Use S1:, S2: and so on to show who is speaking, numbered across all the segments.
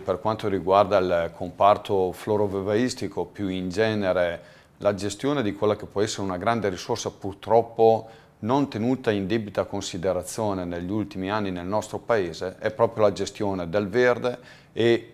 S1: Per quanto riguarda il comparto florovivaistico, più in genere, la gestione di quella che può essere una grande risorsa purtroppo non tenuta in debita considerazione negli ultimi anni nel nostro Paese è proprio la gestione del verde e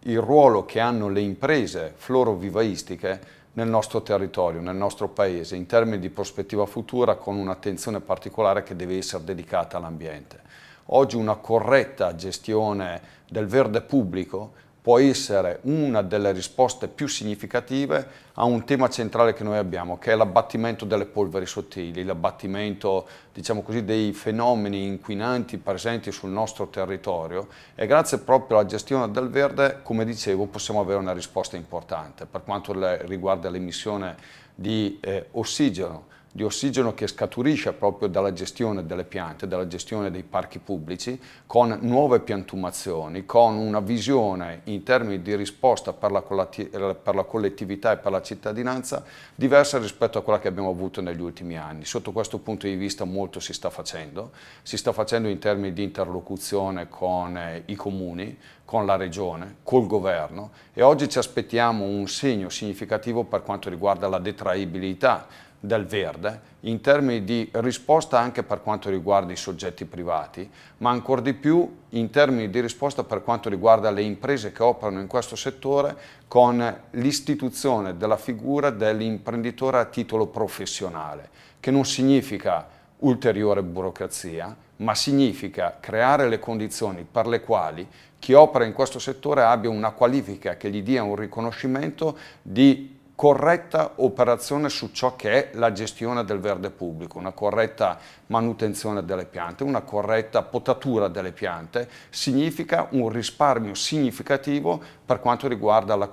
S1: il ruolo che hanno le imprese florovivaistiche nel nostro territorio, nel nostro Paese, in termini di prospettiva futura con un'attenzione particolare che deve essere dedicata all'ambiente. Oggi una corretta gestione del verde pubblico può essere una delle risposte più significative a un tema centrale che noi abbiamo, che è l'abbattimento delle polveri sottili, l'abbattimento diciamo così, dei fenomeni inquinanti presenti sul nostro territorio e grazie proprio alla gestione del verde, come dicevo, possiamo avere una risposta importante per quanto riguarda l'emissione di eh, ossigeno di ossigeno che scaturisce proprio dalla gestione delle piante, dalla gestione dei parchi pubblici, con nuove piantumazioni, con una visione in termini di risposta per la, per la collettività e per la cittadinanza diversa rispetto a quella che abbiamo avuto negli ultimi anni. Sotto questo punto di vista molto si sta facendo, si sta facendo in termini di interlocuzione con eh, i comuni, con la regione, col governo e oggi ci aspettiamo un segno significativo per quanto riguarda la detraibilità del verde in termini di risposta anche per quanto riguarda i soggetti privati, ma ancora di più in termini di risposta per quanto riguarda le imprese che operano in questo settore con l'istituzione della figura dell'imprenditore a titolo professionale, che non significa ulteriore burocrazia, ma significa creare le condizioni per le quali chi opera in questo settore abbia una qualifica che gli dia un riconoscimento di corretta operazione su ciò che è la gestione del verde pubblico, una corretta manutenzione delle piante, una corretta potatura delle piante, significa un risparmio significativo per quanto riguarda la,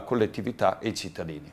S1: collettività e i cittadini.